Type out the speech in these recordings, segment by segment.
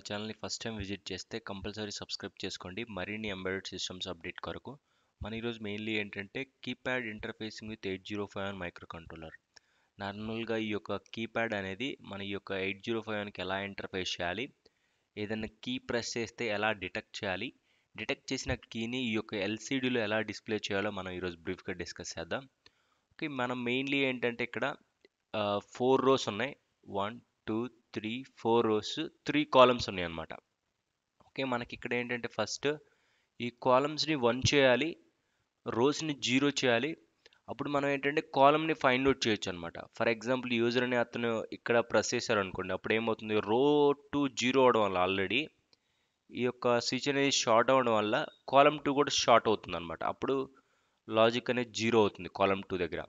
మా ఛానల్ని first time visit చేస్తే కంపల్సరీ సబ్స్క్రైబ్ చేసుకోండి మరిన్ని ఎంబెడెడ్ సిస్టమ్స్ అప్డేట్ కొరకు మన ఈరోజు మెయిన్లీ ఏంటంటే keypad interfacing with eight zero five one microcontroller నార్మల్గా ఈ యొక్క కీప్యాడ్ అనేది మన ఈ యొక్క ఎయిట్ జీరో ఫైవ్ వన్కి ఎలా ఇంటర్ఫేస్ చేయాలి ఏదైనా కీ ప్రెస్ చేస్తే ఎలా డిటెక్ట్ చేయాలి డిటెక్ట్ చేసిన కీని ఈ యొక్క ఎల్సీడీలో ఎలా డిస్ప్లే చేయాలో మనం ఈరోజు బ్రీఫ్గా డిస్కస్ చేద్దాం ఓకే మనం మెయిన్లీ ఏంటంటే ఇక్కడ ఫోర్ రోస్ ఉన్నాయి one two three four rows three columns ఉన్నాయి ఓకే మనకి ఇక్కడ ఏంటంటే ఫస్ట్ ఈ కాలమ్స్ని వన్ చేయాలి రోస్ని జీరో చేయాలి అప్పుడు మనం ఏంటంటే కాలమ్ని ఫైండ్ అవుట్ చేయొచ్చు అనమాట ఫర్ ఎగ్జాంపుల్ యూజర్ అనే అతను ఇక్కడ ప్రెస్ చేశారు అనుకోండి అప్పుడు ఏమవుతుంది రో టూ జీరో అవడం వల్ల ఆల్రెడీ ఈ యొక్క స్విచ్ అనేది షార్ట్ అవ్వడం వల్ల కాలం టూ కూడా షార్ట్ అవుతుంది అనమాట అప్పుడు లాజిక్ అనేది జీరో అవుతుంది కాలం టూ దగ్గర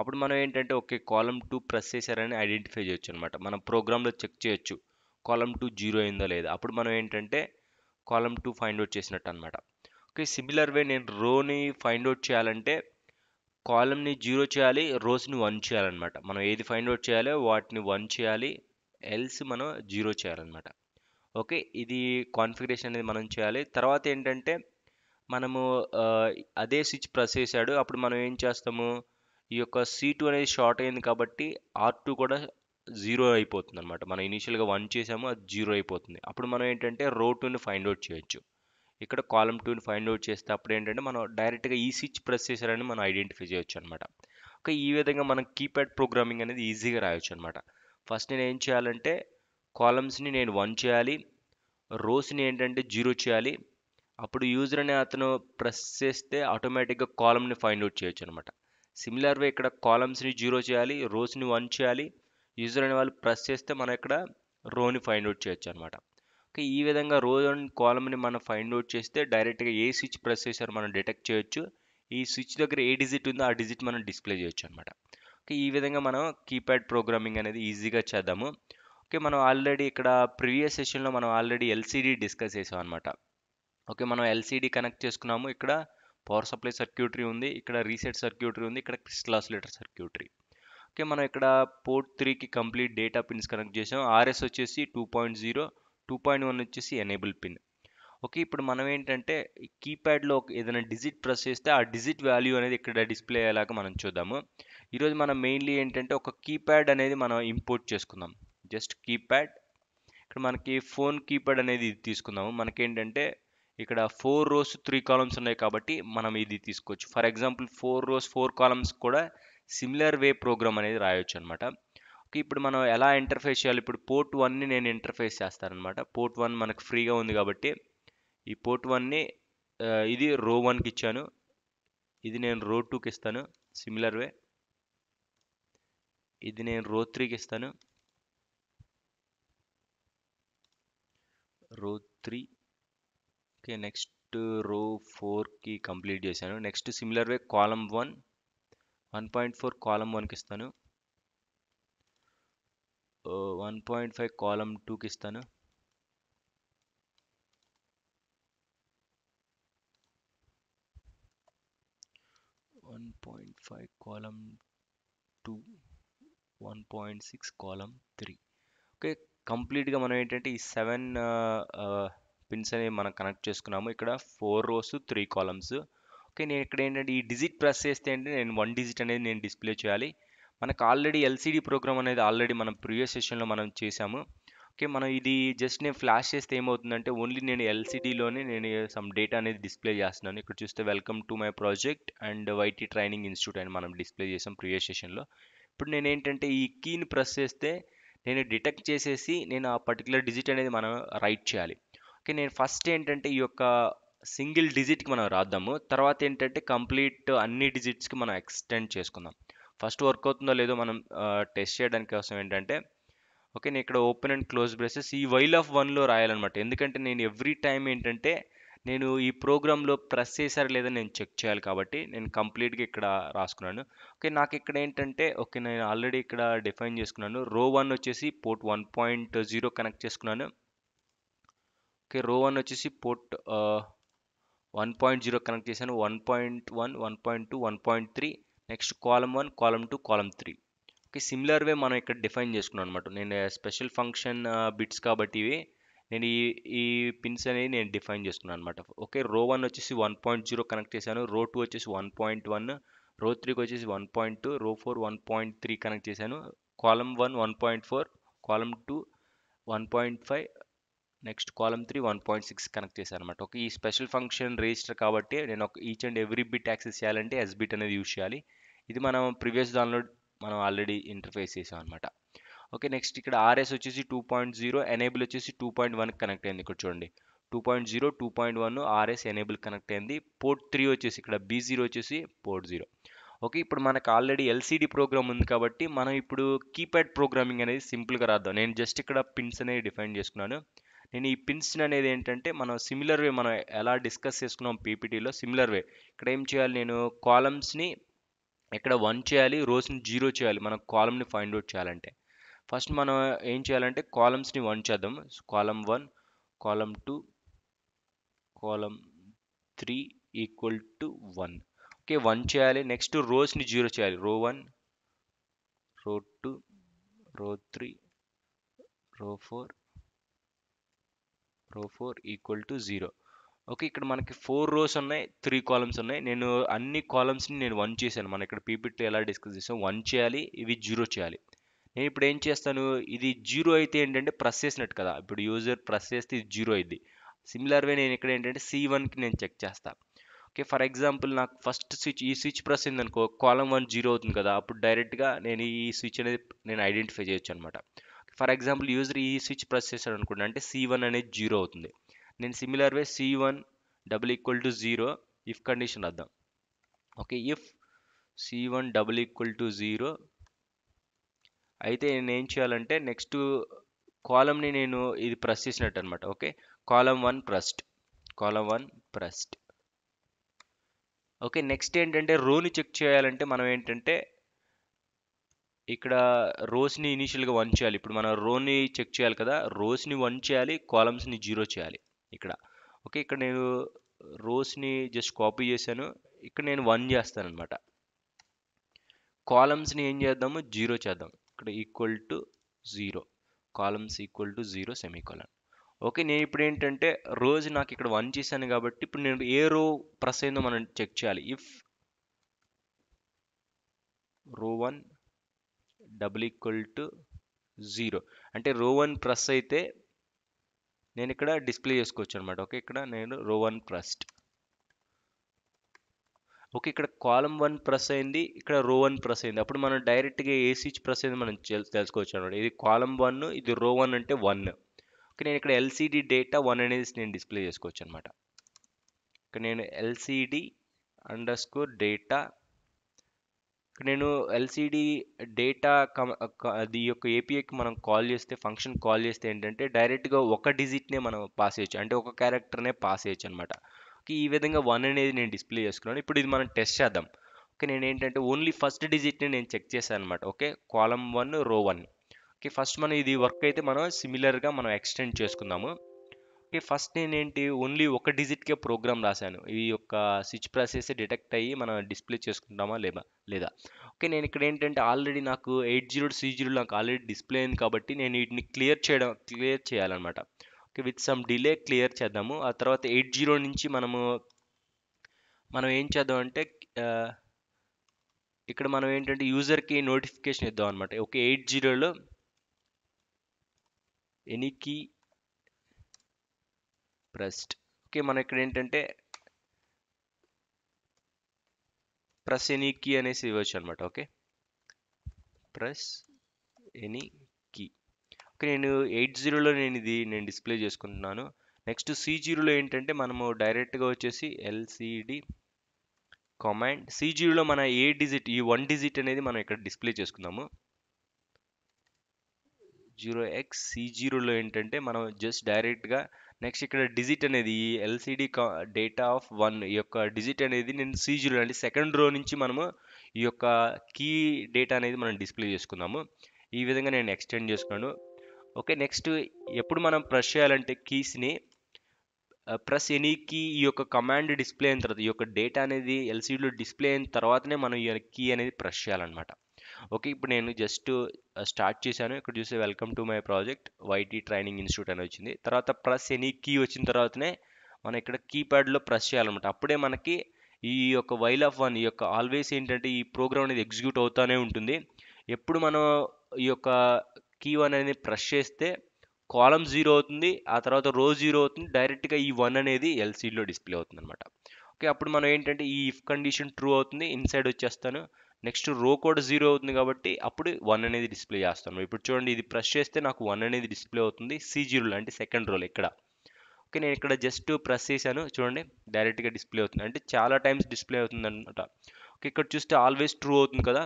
అప్పుడు మనం ఏంటంటే ఓకే కాలం టూ ప్రెస్ చేశారని ఐడెంటిఫై చేయొచ్చు అనమాట మనం ప్రోగ్రాంలో చెక్ చేయొచ్చు కాలం టూ జీరో అయిందో లేదా అప్పుడు మనం ఏంటంటే కాలం టూ ఫైండ్ అవుట్ చేసినట్టు అనమాట ఓకే సిమిలర్ వే నేను రోని ఫైండ్ అవుట్ చేయాలంటే కాలంని జీరో చేయాలి రోస్ని వన్ చేయాలన్నమాట మనం ఏది ఫైండ్ అవుట్ చేయాలో వాటిని వన్ చేయాలి ఎల్స్ మనం జీరో చేయాలన్నమాట ఓకే ఇది కాన్ఫిగరేషన్ అనేది మనం చేయాలి తర్వాత ఏంటంటే మనము అదే స్విచ్ ప్రెస్ చేశాడు అప్పుడు మనం ఏం చేస్తాము ఈ యొక్క సి టూ అనేది షార్ట్ అయింది కాబట్టి ఆర్ టూ కూడా జీరో అయిపోతుంది అనమాట మనం ఇనీషియల్గా వన్ చేసాము అది జీరో అయిపోతుంది అప్పుడు మనం ఏంటంటే రో టూని ఫైండ్ అవుట్ చేయొచ్చు ఇక్కడ కాలం టూని ఫైండ్ అవుట్ చేస్తే అప్పుడు ఏంటంటే మనం డైరెక్ట్గా ఈ స్విచ్ ప్రెస్ చేశారని మనం ఐడెంటిఫై చేయొచ్చు అనమాట ఒక ఈ విధంగా మనం కీప్యాడ్ ప్రోగ్రామింగ్ అనేది ఈజీగా రాయొచ్చు అనమాట ఫస్ట్ నేను ఏం చేయాలంటే కాలమ్స్ని నేను వన్ చేయాలి రోస్ని ఏంటంటే జీరో చేయాలి అప్పుడు యూజర్ అనే అతను ప్రెస్ చేస్తే ఆటోమేటిక్గా కాలమ్ని ఫైండ్ అవుట్ చేయొచ్చు అనమాట సిమిలర్ వే ఇక్కడ కాలమ్స్ని జీరో చేయాలి రోస్ని వన్ చేయాలి యూజర్ అనే వాళ్ళు ప్రెస్ చేస్తే మనం ఇక్కడ రోని ఫైండ్ అవుట్ చేయొచ్చు అనమాట ఓకే ఈ విధంగా రో అండ్ కాలమ్ని మనం ఫైండ్ అవుట్ చేస్తే డైరెక్ట్గా ఏ స్విచ్ ప్రెస్ చేశారో మనం డిటెక్ట్ చేయొచ్చు ఈ స్విచ్ దగ్గర ఏ డిజిట్ ఉందో ఆ డిజిట్ మనం డిస్ప్లే చేయొచ్చు అనమాట ఓకే ఈ విధంగా మనం కీప్యాడ్ ప్రోగ్రామింగ్ అనేది ఈజీగా చేద్దాము ఓకే మనం ఆల్రెడీ ఇక్కడ ప్రీవియస్ సెషన్లో మనం ఆల్రెడీ ఎల్సీడీ డిస్కస్ చేసాం అనమాట ఓకే మనం ఎల్సీడీ కనెక్ట్ చేసుకున్నాము ఇక్కడ పవర్ సప్లై సర్క్యూటరీ ఉంది ఇక్కడ రీసెట్ సర్క్యూటరీ ఉంది ఇక్కడ క్రిస్టల్ ఆసిలేటర్ సర్క్యూటరీ ఓకే మనం ఇక్కడ పోర్ట్ త్రీకి కంప్లీట్ డేటా పిన్స్ కనెక్ట్ చేసాం ఆర్ఎస్ వచ్చేసి two point zero two point one వచ్చేసి ఎనేబుల్ పిన్ ఓకే ఇప్పుడు మనం ఏంటంటే కీప్యాడ్లో ఏదైనా డిజిట్ ప్రెస్ చేస్తే ఆ డిజిట్ వాల్యూ అనేది ఇక్కడ డిస్ప్లే అయ్యేలాగా మనం చూద్దాము ఈరోజు మనం మెయిన్లీ ఏంటంటే ఒక కీప్యాడ్ అనేది మనం ఇంపోర్ట్ చేసుకుందాం జస్ట్ కీప్యాడ్ ఇక్కడ మనకి ఫోన్ కీప్యాడ్ అనేది ఇది తీసుకుందాము మనకేంటంటే ఇక్కడ ఫోర్ రోస్ త్రీ కాలమ్స్ ఉన్నాయి కాబట్టి మనం ఇది తీసుకోవచ్చు for example four rows four columns కూడా సిమిలర్ వే ప్రోగ్రామ్ అనేది రాయొచ్చు అనమాట ఓకే ఇప్పుడు మనం ఎలా ఇంటర్ఫేస్ చేయాలి ఇప్పుడు పోర్ట్ వన్ని నేను ఇంటర్ఫేస్ చేస్తానమాట పోర్ట్ వన్ మనకు ఫ్రీగా ఉంది కాబట్టి ఈ పోర్ట్ వన్ని ఇది రో వన్కి ఇచ్చాను ఇది నేను రో టూకి ఇస్తాను సిమిలర్ వే ఇది నేను రో త్రీకి ఇస్తాను రో త్రీ ఓకే నెక్స్ట్ రో ఫోర్కి కంప్లీట్ చేశాను next similar way column one one point four column వన్కి ఇస్తాను వన్ పాయింట్ ఫైవ్ కాలమ్ టూకి ఇస్తాను one point five column two one point six column three okay కంప్లీట్గా మనం ఏంటంటే ఈ సెవెన్ పిన్స్ అనేవి మనం కనెక్ట్ చేసుకున్నాము ఇక్కడ four rows three columns okay నేను ఇక్కడ ఏంటంటే ఈ డిజిట్ ప్రెస్ చేస్తే అంటే నేను వన్ డిజిట్ అనేది నేను డిస్ప్లే చేయాలి మనకు ఆల్రెడీ ఎల్సిడి ప్రోగ్రామ్ అనేది ఆల్రెడీ మనం ప్రీవియస్ సెషన్లో మనం చేసాము ఓకే మనం ఇది జస్ట్ నేను ఫ్లాష్ చేస్తే ఏమవుతుందంటే ఓన్లీ నేను ఎల్సీడీలోనే నేను సమ్ డేటా అనేది డిస్ప్లే చేస్తున్నాను ఇక్కడ చూస్తే welcome to my project and YT training institute అని మనం డిస్ప్లే చేసాం ప్రీవియస్ సెషన్లో ఇప్పుడు నేను ఏంటంటే ఈ కీని ప్రెస్ చేస్తే నేను డిటెక్ట్ చేసేసి నేను ఆ పర్టికులర్ డిజిట్ అనేది మనం రైట్ చేయాలి ఓకే నేను ఫస్ట్ ఏంటంటే ఈ యొక్క సింగిల్ డిజిట్కి మనం రాద్దాము తర్వాత ఏంటంటే కంప్లీట్ అన్ని డిజిట్స్కి మనం ఎక్స్టెండ్ చేసుకుందాం ఫస్ట్ వర్క్ అవుతుందో లేదో మనం టెస్ట్ చేయడానికి అవసరం ఏంటంటే ఓకే నేను ఇక్కడ ఓపెన్ అండ్ క్లోజ్ బ్రేసెస్ ఈ వైల్ ఆఫ్ వన్లో రాయాలన్నమాట ఎందుకంటే నేను ఎవ్రీ టైం ఏంటంటే నేను ఈ ప్రోగ్రాంలో ప్రెస్ చేశారు లేదా నేను చెక్ చేయాలి కాబట్టి నేను కంప్లీట్గా ఇక్కడ రాసుకున్నాను ఓకే నాకు ఇక్కడ ఏంటంటే ఓకే నేను ఆల్రెడీ ఇక్కడ డిఫైన్ చేసుకున్నాను రో వన్ వచ్చేసి port one point zero connect చేసుకున్నాను ఓకే రో వన్ వచ్చేసి port one point zero connect చేశాను one point one one point two one point three next column one column two column three okay similar way మనం ఇక్కడ define చేసుకున్నాం అనమాట నేను special function bits కాబట్టి ఇవి నేను ఈ ఈ పిన్స్ అనేది నేను డిఫైన్ చేసుకున్నాను అనమాట ఓకే రో వన్ వచ్చేసి వన్ పాయింట్ జీరో కనెక్ట్ చేశాను రో టూ వచ్చేసి వన్ పాయింట్ వన్ రో త్రీకి వచ్చేసి one point two row four one point three connect చేశాను column one one point four column two one point five next column three one point six connect చేశాను అనమాట ఒక ఈ special function register కాబట్టి నేను ఒక each and every bit access చేయాలంటే sbit అనేది యూజ్ చేయాలి ఇది మనం ప్రీవియస్ డౌన్లోడ్ మనం ఆల్రెడీ ఇంటర్ఫేస్ చేసాం అనమాట ఓకే నెక్స్ట్ ఇక్కడ ఆర్ఎస్ వచ్చేసి టూ పాయింట్ జీరో ఎనేబుల్ వచ్చేసి టూ పాయింట్ వన్ కనెక్ట్ అయింది ఇక్కడ చూడండి two point zero two point one RS enable connect అయింది పోర్ట్ త్రీ వచ్చేసి ఇక్కడ బీ జీరో వచ్చేసి పోర్ట్ జీరో ఓకే ఇప్పుడు మనకు ఆల్రెడీ ఎల్సీడీ ప్రోగ్రామ్ ఉంది కాబట్టి మనం ఇప్పుడు కీప్యాడ్ ప్రోగ్రామింగ్ అనేది సింపుల్గా రాద్దాం నేను జస్ట్ ఇక్కడ పిన్స్ అనేవి డిఫైన్ చేసుకున్నాను నేను ఈ పిన్స్ అనేది ఏంటంటే మనం సిమిలర్ వే మనం ఎలా డిస్కస్ చేసుకున్నాం పీపీటీలో సిమిలర్ వే ఇక్కడ ఏం చేయాలి నేను కాలమ్స్ని ఇక్కడ వన్ చేయాలి రోస్ని జీరో చేయాలి మనం కాలమ్ని ఫైండ్ అవుట్ చేయాలంటే ఫస్ట్ మనం ఏం చేయాలంటే కాలమ్స్ని వన్ చేద్దాం column one column two column three equal to one okay one చేయాలి నెక్స్ట్ రోస్ని జీరో చేయాలి row one row two row three row four row four equal to zero okay ఇక్కడ మనకి ఫోర్ రోస్ ఉన్నాయి త్రీ కాలమ్స్ ఉన్నాయి నేను అన్ని కాలమ్స్ని నేను వన్ చేశాను మన ఇక్కడ పీపీటీలో ఎలా డిస్కస్ చేసాం వన్ చేయాలి ఇవి జీరో చేయాలి నేను ఇప్పుడు ఏం చేస్తాను ఇది జీరో అయితే ఏంటంటే ప్రెస్ చేసినట్టు కదా ఇప్పుడు యూజర్ ప్రెస్ చేస్తే ఇది జీరో అయింది సిమిలర్వే నేను ఇక్కడ ఏంటంటే సి వన్కి నేను చెక్ చేస్తాను ఓకే ఫర్ ఎగ్జాంపుల్ నాకు ఫస్ట్ స్విచ్ ఈ స్విచ్ ప్రెస్ అయిందనుకో కాలం వన్ జీరో అవుతుంది కదా అప్పుడు డైరెక్ట్గా నేను ఈ స్విచ్ అనేది నేను ఐడెంటిఫై చేయొచ్చు అనమాట ఫర్ ఎగ్జాంపుల్ యూజర్ ఈ స్విచ్ ప్రెస్ చేశాడు అనుకోండి అంటే సి వన్ అనేది జీరో అవుతుంది నేను similar way C one double equal to zero if condition రాద్దాం okay if C one double equal to zero అయితే నేను ఏం చేయాలంటే నెక్స్ట్ కాలమ్ని నేను ఇది ప్రెస్ చేసినట్టు అనమాట okay column one pressed column one pressed okay next ఏంటంటే రోని చెక్ చేయాలంటే మనం ఏంటంటే ఇక్కడ రోస్ని ఇనీషియల్గా వన్ చేయాలి ఇప్పుడు మనం రోని చెక్ చేయాలి కదా రోస్ని వన్ చేయాలి కాలమ్స్ని జీరో చేయాలి ఇక్కడ ఓకే ఇక్కడ నేను రోస్ని జస్ట్ కాపీ చేశాను ఇక్కడ నేను వన్ చేస్తాను అనమాట కాలమ్స్ని ఏం చేద్దాము జీరో చేద్దాం ఇక్కడ equal to zero columns equal to zero semicolon okay నేను ఇప్పుడు ఏంటంటే రోజు నాకు ఇక్కడ వన్ చేశాను కాబట్టి ఇప్పుడు నేను ఏ రో ప్రెస్ అయిందో మనం చెక్ చేయాలి if row one double equal to zero అంటే రో వన్ ప్రెస్ అయితే నేను ఇక్కడ డిస్ప్లే చేసుకోవచ్చు అనమాట ఓకే ఇక్కడ నేను రో వన్ ప్రెస్డ్ ఓకే ఇక్కడ కాలం వన్ ప్రెస్ అయింది ఇక్కడ రో వన్ ప్రెస్ అయింది అప్పుడు మనం డైరెక్ట్గా ఏ స్విచ్ ప్రెస్ అయింది మనం తెలుసుకోవచ్చు అనమాట ఇది కాలం వన్ ఇది రో వన్ అంటే వన్ ఓకే నేను ఇక్కడ ఎల్సిడి డేటా వన్ అనేది నేను డిస్ప్లే చేసుకోవచ్చు అనమాట ఇక్కడ నేను ఎల్సిడి అండర్ స్కోర్ డేటా నేను ఎల్సిడి డేటా కమ అది యొక్క ఏపీఐకి మనం కాల్ చేస్తే ఫంక్షన్ కాల్ చేస్తే ఏంటంటే డైరెక్ట్గా ఒక డిజిట్నే మనం పాస్ చేయొచ్చు అంటే ఒక క్యారెక్టర్నే పాస్ చేయొచ్చు అనమాట ఈ విధంగా వన్ అనేది నేను డిస్ప్లే చేసుకున్నాను ఇప్పుడు ఇది మనం టెస్ట్ చేద్దాం ఓకే నేను ఏంటంటే ఓన్లీ ఫస్ట్ డిజిట్ని నేను చెక్ చేశాను అనమాట okay column one row one okay first మనం ఇది వర్క్ అయితే మనం సిమిలర్గా మనం ఎక్స్టెండ్ చేసుకుందాము ఓకే ఫస్ట్ నేనేంటి ఓన్లీ ఒక డిజిట్కే ప్రోగ్రామ్ రాశాను ఈ యొక్క స్విచ్ ప్రాసెస్ డిటెక్ట్ అయ్యి మనం డిస్ప్లే చేసుకుంటామా లేదా లేదా ఓకే నేను ఇక్కడ ఏంటంటే ఆల్రెడీ నాకు ఎయిట్ జీరో సి జీరో నాకు ఆల్రెడీ డిస్ప్లే అయింది కాబట్టి నేను వీటిని క్లియర్ చేయడం క్లియర్ చేయాలన్నమాట okay with some delay clear చేద్దాము ఆ తర్వాత ఎయిట్ జీరో నుంచి మనము మనం ఏం చేద్దాం అంటే ఇక్కడ మనం ఏంటంటే యూజర్కి నోటిఫికేషన్ ఇద్దాం అనమాట ఓకే ఎయిట్ జీరోలో ఎనీ కీ ప్రెస్డ్ ఓకే మన ఇక్కడ ఏంటంటే ప్రెస్ ఎనీ కీ అనేసి ఇవ్వచ్చు అనమాట okay press any key okay నేను ఎయిట్ జీరోలో నేను ఇది నేను డిస్ప్లే చేసుకుంటున్నాను నెక్స్ట్ సి జీరోలో ఏంటంటే మనము డైరెక్ట్గా వచ్చేసి ఎల్సిడి కమాండ్ సి జీరోలో మన ఏ డిజిట్ ఈ వన్ డిజిట్ అనేది మనం ఇక్కడ డిస్ప్లే చేసుకుందాము జీరో ఎక్స్ సి జీరోలో ఏంటంటే మనం జస్ట్ డైరెక్ట్గా నెక్స్ట్ ఇక్కడ డిజిట్ అనేది ఎల్సిడి డేటా ఆఫ్ వన్ ఈ యొక్క డిజిట్ అనేది నేను సీజులు అంటే సెకండ్ రో నుంచి మనము ఈ యొక్క కీ డేటా అనేది మనం డిస్ప్లే చేసుకుందాము ఈ విధంగా నేను ఎక్స్టెండ్ చేసుకున్నాను ఓకే నెక్స్ట్ ఎప్పుడు మనం ప్రెస్ చేయాలంటే కీస్ని ప్రెస్ ఎనీ కీ ఈ యొక్క కమాండ్ డిస్ప్లే అయిన తర్వాత ఈ యొక్క డేటా అనేది ఎల్సీడీలో డిస్ప్లే అయిన తర్వాతనే మనం ఈ కీ అనేది ప్రెస్ చేయాలన్నమాట ఓకే ఇప్పుడు నేను జస్ట్ స్టార్ట్ చేశాను ఇక్కడ చూసే welcome to my project YT training institute అని వచ్చింది తర్వాత ప్రెస్ ఎనీ కీ వచ్చిన తర్వాతనే మనం ఇక్కడ కీప్యాడ్లో ప్రెస్ చేయాలన్నమాట అప్పుడే మనకి ఈ యొక్క వైల్ ఆఫ్ వన్ ఈ యొక్క ఆల్వేస్ ఏంటంటే ఈ ప్రోగ్రామ్ అనేది ఎగ్జిక్యూట్ అవుతూనే ఉంటుంది ఎప్పుడు మనం ఈ యొక్క కీ వన్ అనేది ప్రెస్ చేస్తే కాలమ్ జీరో అవుతుంది ఆ తర్వాత రో జీరో అవుతుంది డైరెక్ట్గా ఈ వన్ అనేది ఎల్సీడీలో డిస్ప్లే అవుతుంది అనమాట ఓకే అప్పుడు మనం ఏంటంటే ఈ ఇఫ్ కండిషన్ ట్రూ అవుతుంది ఇన్సైడ్ వచ్చేస్తాను నెక్స్ట్ రో కూడా జీరో అవుతుంది కాబట్టి అప్పుడు వన్ అనేది డిస్ప్లే చేస్తాను ఇప్పుడు చూడండి ఇది ప్రెస్ చేస్తే నాకు వన్ అనేది డిస్ప్లే అవుతుంది సి జీరోలో అంటే సెకండ్ రోల్ ఇక్కడ ఓకే నేను ఇక్కడ జస్ట్ ప్రెస్ చేశాను చూడండి డైరెక్ట్గా డిస్ప్లే అవుతుంది అంటే చాలా టైమ్స్ డిస్ప్లే అవుతుంది అనమాట ఓకే ఇక్కడ చూస్తే ఆల్వేస్ ట్రూ అవుతుంది కదా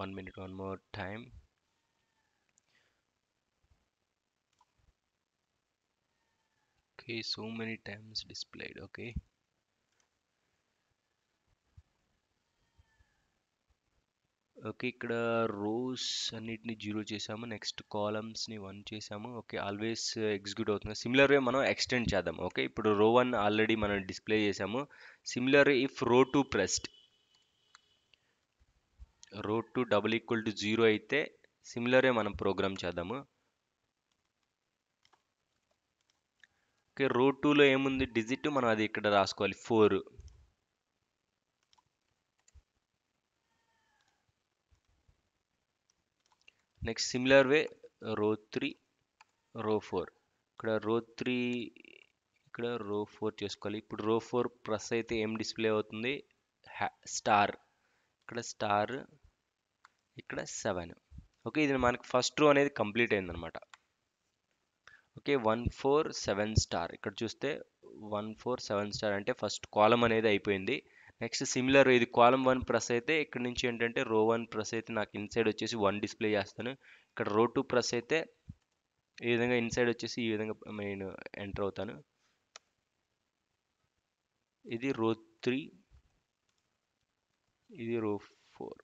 one minute one more time okay so many times displayed okay okay ఇక్కడ రోస్ అన్నిటిని జీరో చేసాము నెక్స్ట్ కాలమ్స్ని వన్ చేసాము ఓకే ఆల్వేస్ ఎగ్జిక్యూట్ అవుతుంది సిమిలర్ వే మనం ఎక్స్టెండ్ చేద్దాం ఓకే ఇప్పుడు రో వన్ ఆల్రెడీ మనం డిస్ప్లే చేసాము similar if row two pressed row two double equal to zero అయితే సిమిలరే మనం ప్రోగ్రామ్ చేద్దాము ఓకే రో టూలో ఏముంది డిజిట్ మనం అది ఇక్కడ రాసుకోవాలి ఫోర్ నెక్స్ట్ సిమిలర్ వే రో త్రీ రో ఫోర్ ఇక్కడ రో త్రీ ఇక్కడ రో ఫోర్ చేసుకోవాలి ఇప్పుడు రో ఫోర్ ప్రెస్ అయితే ఏం డిస్ప్లే అవుతుంది స్టార్ ఇక్కడ స్టార్ ఇక్కడ సెవెన్ ఓకే ఇది మనకి ఫస్ట్ రో అనేది కంప్లీట్ అయిందనమాట okay one four seven star ఇక్కడ చూస్తే వన్ ఫోర్ సెవెన్ స్టార్ అంటే ఫస్ట్ కాలం అనేది అయిపోయింది నెక్స్ట్ సిమిలర్ ఇది కాలం వన్ ప్రెస్ అయితే ఇక్కడ నుంచి ఏంటంటే రో వన్ ప్రెస్ అయితే నాకు ఇన్సైడ్ వచ్చేసి వన్ డిస్ప్లే చేస్తాను ఇక్కడ రో టూ ప్రెస్ అయితే ఈ విధంగా ఇన్సైడ్ వచ్చేసి ఈ విధంగా నేను ఎంటర్ అవుతాను ఇది రో త్రీ ఇది రో ఫోర్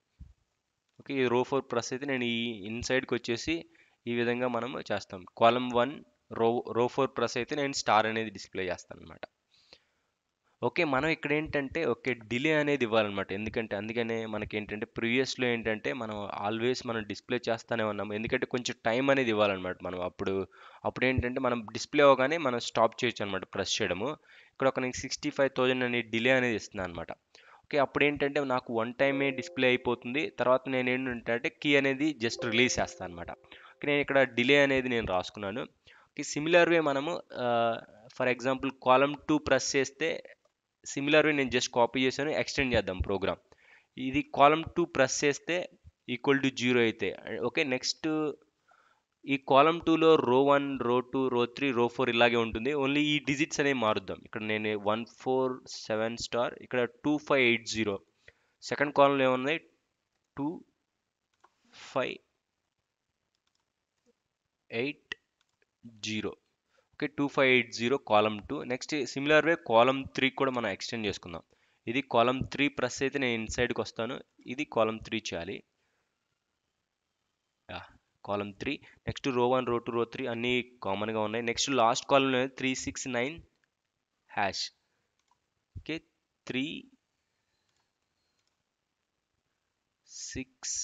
ఓకే ఈ రో ఫోర్ ప్రెస్ అయితే నేను ఈ ఇన్సైడ్కి వచ్చేసి ఈ విధంగా మనం చేస్తాం కాలం వన్ రో రో ఫోర్ ప్లస్ అయితే నేను స్టార్ అనేది డిస్ప్లే చేస్తాను అనమాట ఓకే మనం ఇక్కడ ఏంటంటే ఓకే డిలే అనేది ఇవ్వాలన్నమాట ఎందుకంటే అందుకనే మనకి ఏంటంటే ప్రీవియస్లో ఏంటంటే మనం ఆల్వేస్ మనం డిస్ప్లే చేస్తూనే ఉన్నాము ఎందుకంటే కొంచెం టైం అనేది ఇవ్వాలన్నమాట మనం అప్పుడు అప్పుడు ఏంటంటే మనం డిస్ప్లే అవగానే మనం స్టాప్ చేయొచ్చు అనమాట ప్రెస్ చేయడము ఇక్కడ ఒక నేను సిక్స్టీ ఫైవ్ థౌజండ్ అనేది డిలే అనేది ఇస్తున్నాను అనమాట ఓకే అప్పుడు ఏంటంటే నాకు వన్ టైమే డిస్ప్లే అయిపోతుంది తర్వాత నేను ఏంటంటే కీ అనేది జస్ట్ రిలీజ్ చేస్తాను అనమాట నేను ఇక్కడ డిలే అనేది నేను రాసుకున్నాను కి సిమిలర్ వే మనము for example column two press చేస్తే సిమిలర్ వే నేను జస్ట్ కాపీ చేశాను ఎక్స్టెండ్ చేద్దాం ప్రోగ్రామ్ ఇది కాలమ్ టూ ప్రెస్ చేస్తే ఈక్వల్ టు జీరో అయితే ఓకే నెక్స్ట్ ఈ కాలమ్ టూలో row one row two row three row four ఇలాగే ఉంటుంది ఓన్లీ ఈ డిజిట్స్ అనేవి మారుద్దాం ఇక్కడ నేను వన్ ఫోర్ సెవెన్ స్టార్ ఇక్కడ two five eight zero second కాలంలో ఏమున్నాయి two five eight zero okay two five eight zero column two next similar way column three కూడా మనం ఎక్స్టెండ్ చేసుకుందాం ఇది కాలమ్ త్రీ ప్రెస్ అయితే నేను ఇన్సైడ్కి వస్తాను ఇది కాలమ్ త్రీ చేయాలి column three next row one row two row three అన్నీ కామన్గా ఉన్నాయి నెక్స్ట్ లాస్ట్ కాలంలో three six nine hash okay three six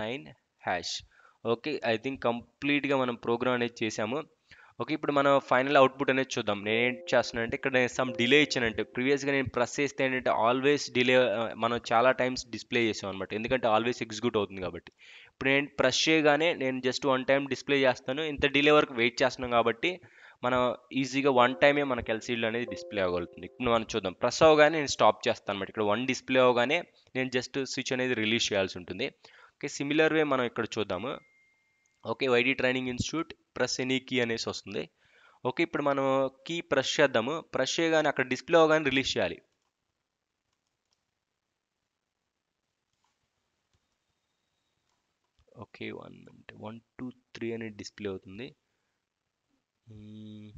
nine hash okay I think కంప్లీట్గా మనం ప్రోగ్రామ్ అనేది చేసాము ఓకే ఇప్పుడు మనం ఫైనల్ అవుట్పుట్ అనేది చూద్దాం నేను ఏం చేస్తున్నాను అంటే ఇక్కడ నేను సమ్ డిలే ఇచ్చానంటే ప్రీవియస్గా నేను ప్రెస్ చేస్తే ఏంటంటే ఆల్వేస్ డిలే మనం చాలా టైమ్స్ డిస్ప్లే చేసాం అనమాట ఎందుకంటే ఆల్వేస్ ఎగ్జిక్యూట్ అవుతుంది కాబట్టి ఇప్పుడు నేను ప్రెస్ చేయగానే నేను జస్ట్ వన్ టైం డిస్ప్లే చేస్తాను ఇంత డిలే వరకు వెయిట్ చేస్తున్నాం కాబట్టి మనం ఈజీగా వన్ టైమే మనకి ఎల్సీడీలు అనేది డిస్ప్లే అవ్వగలుగుతుంది ఇప్పుడు మనం చూద్దాం ప్రెస్ అవగానే నేను స్టాప్ చేస్తాను అనమాట ఇక్కడ వన్ డిస్ప్లే అవగానే నేను జస్ట్ స్విచ్ అనేది రిలీజ్ చేయాల్సి ఉంటుంది ఓకే సిమిలర్ వే మనం ఇక్కడ చూద్దాము okay YD training institute press any key అనేసి వస్తుంది ఓకే ఇప్పుడు మనం కీ ప్రెస్ చేద్దాము ప్రెస్ చేయగానే అక్కడ డిస్ప్లే అవగానే రిలీజ్ చేయాలి okay one minute one two three అనేది డిస్ప్లే అవుతుంది hmm.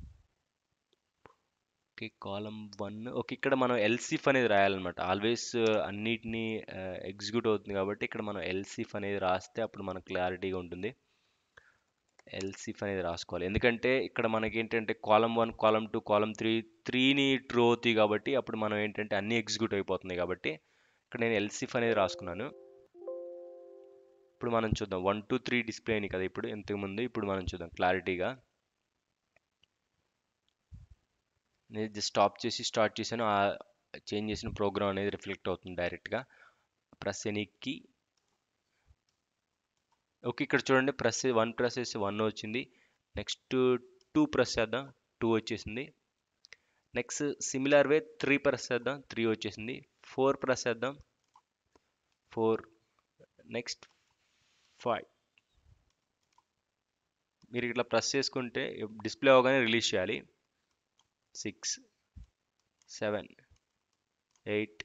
Okay column one okay ఇక్కడ మనం ఎల్సిఫ్ అనేది రాయాలన్నమాట ఆల్వేస్ అన్నిటినీ ఎగ్జిక్యూట్ uh, అవుతుంది కాబట్టి ఇక్కడ మనం ఎల్సిఫ్ అనేది రాస్తే అప్పుడు మనకు క్లారిటీగా ఉంటుంది ఎల్సిఫ్ అనేది రాసుకోవాలి ఎందుకంటే ఇక్కడ మనకి ఏంటంటే column one column two column three త్రీని ట్రో అవుతాయి కాబట్టి అప్పుడు మనం ఏంటంటే అన్నీ ఎగ్జిక్యూట్ అయిపోతుంది కాబట్టి ఇక్కడ నేను ఎల్సిఫ్ అనేది రాసుకున్నాను ఇప్పుడు మనం చూద్దాం వన్ టూ త్రీ డిస్ప్లే అయినాయి కదా ఇప్పుడు ఇంతకుముందు ఇప్పుడు మనం చూద్దాం క్లారిటీగా నేను స్టాప్ చేసి స్టార్ట్ చేశాను ఆ చేంజ్ చేసిన ప్రోగ్రామ్ అనేది రిఫ్లెక్ట్ అవుతుంది డైరెక్ట్గా ఎనీ కీ ఓకే ఇక్కడ చూడండి ప్రెస్ వన్ ప్రెస్ చేసి వన్ వచ్చింది నెక్స్ట్ టూ ప్రెస్ చేద్దాం టూ వచ్చేసింది next similar way three press చేద్దాం త్రీ వచ్చేసింది ఫోర్ ప్రెస్ చేద్దాం ఫోర్ నెక్స్ట్ ఫైవ్ మీరు ఇట్లా ప్రెస్ చేసుకుంటే డిస్ప్లే అవగానే రిలీజ్ చేయాలి six seven eight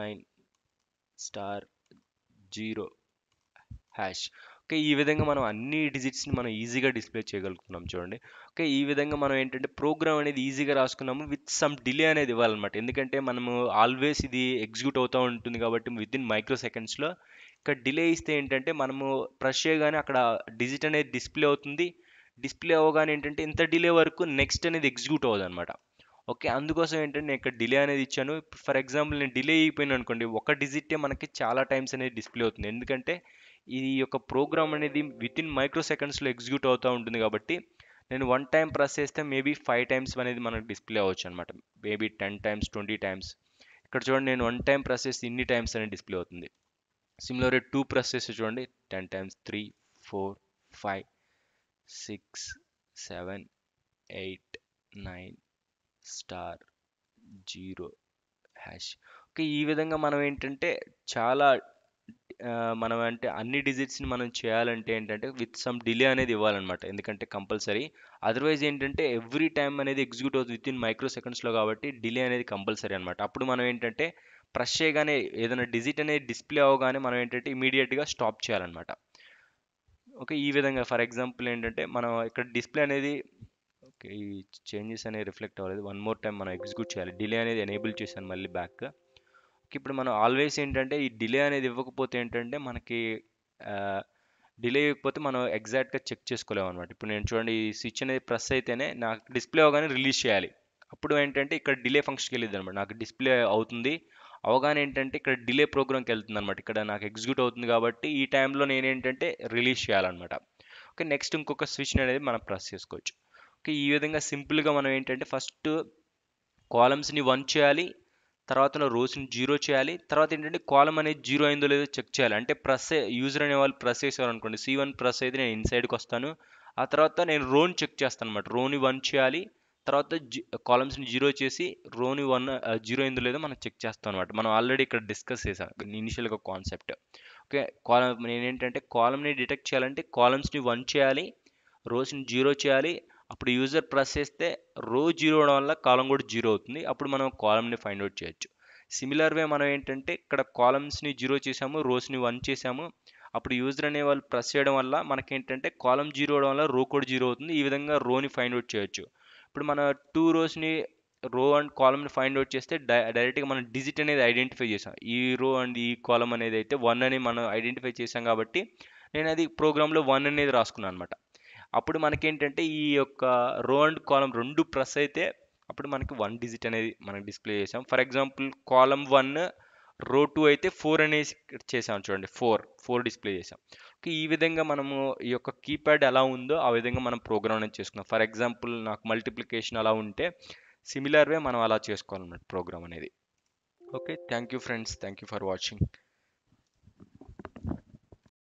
nine star zero hash okay ఈ విధంగా మనం అన్ని డిజిట్స్ని మనం ఈజీగా డిస్ప్లే చేయగలుగుతున్నాం చూడండి ఓకే ఈ విధంగా మనం ఏంటంటే ప్రోగ్రామ్ అనేది ఈజీగా రాసుకున్నాము విత్ సమ్ డిలే అనేది ఇవ్వాలన్నమాట ఎందుకంటే మనము ఆల్వేస్ ఇది ఎగ్జిక్యూట్ అవుతూ ఉంటుంది కాబట్టి విత్ ఇన్ మైక్రో సెకండ్స్లో ఇక్కడ డిలే ఇస్తే ఏంటంటే మనము ప్రెస్ చేయగానే అక్కడ డిజిట్ అనేది డిస్ప్లే అవుతుంది డిస్ప్లే అవ్వగానే ఏంటంటే ఇంత డిలే వరకు నెక్స్ట్ అనేది ఎగ్జిక్యూట్ అవ్వదు అనమాట ఓకే అందుకోసం ఏంటంటే నేను ఇక్కడ డిలే అనేది ఇచ్చాను ఫర్ ఎగ్జాంపుల్ నేను డిలే అయిపోయినా అనుకోండి ఒక డిజిటే మనకి చాలా టైమ్స్ అనేది డిస్ప్లే అవుతుంది ఎందుకంటే ఈ యొక్క ప్రోగ్రామ్ అనేది విత్ ఇన్ మైక్రో సెకండ్స్లో ఎగ్జిక్యూట్ అవుతూ ఉంటుంది కాబట్టి నేను వన్ టైం ప్రెస్ చేస్తే మేబీ ఫైవ్ టైమ్స్ అనేది మనకు డిస్ప్లే అవ్వచ్చు అనమాట maybe ten times twenty times ఇక్కడ చూడండి నేను వన్ టైం ప్రెస్ చేస్తే ఇన్ని టైమ్స్ అనేది డిస్ప్లే అవుతుంది సిమిలర్ టూ ప్రెస్ చేస్తే చూడండి ten times three four five six seven eight nine star zero hash okay ఈ విధంగా మనం ఏంటంటే చాలా మనం అంటే అన్ని డిజిట్స్ని మనం చేయాలంటే ఏంటంటే విత్ సమ్ డిలే అనేది ఇవ్వాలన్నమాట ఎందుకంటే కంపల్సరీ అదర్వైజ్ ఏంటంటే ఎవ్రీ టైం అనేది ఎగ్జిక్యూట్ అవుతుంది విత్ ఇన్ మైక్రో సెకండ్స్లో కాబట్టి డిలే అనేది కంపల్సరీ అనమాట అప్పుడు మనం ఏంటంటే ప్రెస్ చేయగానే ఏదైనా డిజిట్ అనేది డిస్ప్లే అవగానే మనం ఏంటంటే ఇమీడియట్గా స్టాప్ చేయాలన్నమాట ఓకే ఈ విధంగా ఫర్ ఎగ్జాంపుల్ ఏంటంటే మనం ఇక్కడ డిస్ప్లే అనేది ఓకే ఈ చేంజెస్ అనేవి రిఫ్లెక్ట్ అవ్వలేదు వన్ మోర్ టైం మనం ఎగ్జిక్యూట్ చేయాలి డిలే అనేది ఎనేబుల్ చేశాను మళ్ళీ బ్యాక్ ఇప్పుడు మనం ఆల్వేస్ ఏంటంటే ఈ డిలే అనేది ఇవ్వకపోతే ఏంటంటే మనకి డిలే ఇవ్వకపోతే మనం ఎగ్జాక్ట్గా చెక్ చేసుకోలేము అనమాట ఇప్పుడు నేను చూడండి ఈ స్విచ్ అనేది ప్రెస్ అయితేనే నాకు డిస్ప్లే అవగానే రిలీజ్ చేయాలి అప్పుడు ఏంటంటే ఇక్కడ డిలే ఫంక్షన్కి వెళ్ళింది అనమాట నాకు డిస్ప్లే అవుతుంది అవగానే ఏంటంటే ఇక్కడ డిలే ప్రోగ్రామ్కి వెళ్తుంది అనమాట ఇక్కడ నాకు ఎగ్జిక్యూట్ అవుతుంది కాబట్టి ఈ టైంలో నేను ఏంటంటే రిలీజ్ చేయాలన్నమాట ఓకే నెక్స్ట్ ఇంకొక స్విచ్ అనేది మనం ప్రెస్ చేసుకోవచ్చు ఓకే ఈ విధంగా సింపుల్గా మనం ఏంటంటే ఫస్ట్ కాలమ్స్ని వన్ చేయాలి తర్వాత రోస్ని జీరో చేయాలి తర్వాత ఏంటంటే కాలం అనేది జీరో అయిందో లేదో చెక్ చేయాలి అంటే ప్రెస్ యూజర్ అనే వాళ్ళు ప్రెస్ చేసేవారు అనుకోండి సి వన్ ప్రెస్ అయితే నేను ఇన్సైడ్కి వస్తాను ఆ తర్వాత నేను రోన్ చెక్ చేస్తాను అనమాట రోని వన్ చేయాలి తర్వాత కాలమ్స్ని జీరో చేసి రోని వన్ జీరో అయిందో లేదో మనం చెక్ చేస్తాం అనమాట మనం ఆల్రెడీ ఇక్కడ డిస్కస్ చేసాం ఇనిషియల్గా కాన్సెప్ట్ ఓకే కాలం నేనేంటంటే కాలమ్ని డిటెక్ట్ చేయాలంటే కాలమ్స్ని వన్ చేయాలి రోస్ని జీరో చేయాలి అప్పుడు యూజర్ ప్రెస్ చేస్తే రో జీరో అవడం వల్ల కాలం కూడా జీరో అవుతుంది అప్పుడు మనం కాలంని ఫైండ్ అవుట్ చేయొచ్చు సిమిలర్ వే మనం ఏంటంటే ఇక్కడ కాలమ్స్ని జీరో చేసాము రోస్ని వన్ చేసాము అప్పుడు యూజర్ అనే వాళ్ళు ప్రెస్ చేయడం వల్ల మనకేంటంటే కాలం జీరో అవడం వల్ల రో కూడా జీరో అవుతుంది ఈ విధంగా రోని ఫైండ్ అవుట్ చేయొచ్చు ఇప్పుడు మన టూ రోస్ని రో అండ్ కాలమ్ని ఫైండ్ అవుట్ చేస్తే డైరెక్ట్గా మనం డిజిట్ అనేది ఐడెంటిఫై చేసాం ఈ రో అండ్ ఈ కాలం అనేది అయితే వన్ అని మనం ఐడెంటిఫై చేసాం కాబట్టి నేను అది ప్రోగ్రాంలో వన్ అనేది రాసుకున్నాను అనమాట అప్పుడు మనకేంటంటే ఈ యొక్క రో అండ్ కాలం రెండు ప్రెస్ అయితే అప్పుడు మనకి వన్ డిజిట్ అనేది మనం డిస్ప్లే చేసాం for example column one row two అయితే ఫోర్ అనేసి చేసాం చూడండి ఫోర్ ఫోర్ డిస్ప్లే చేసాం ఈ విధంగా మనము ఈ యొక్క కీప్యాడ్ ఎలా ఉందో ఆ విధంగా మనం ప్రోగ్రామ్ అనేది చేసుకున్నాం ఫర్ ఎగ్జాంపుల్ నాకు మల్టిప్లికేషన్ అలా ఉంటే సిమిలర్ వే మనం అలా చేసుకోవాలన్నమాట ప్రోగ్రామ్ అనేది okay thank you friends thank you for watching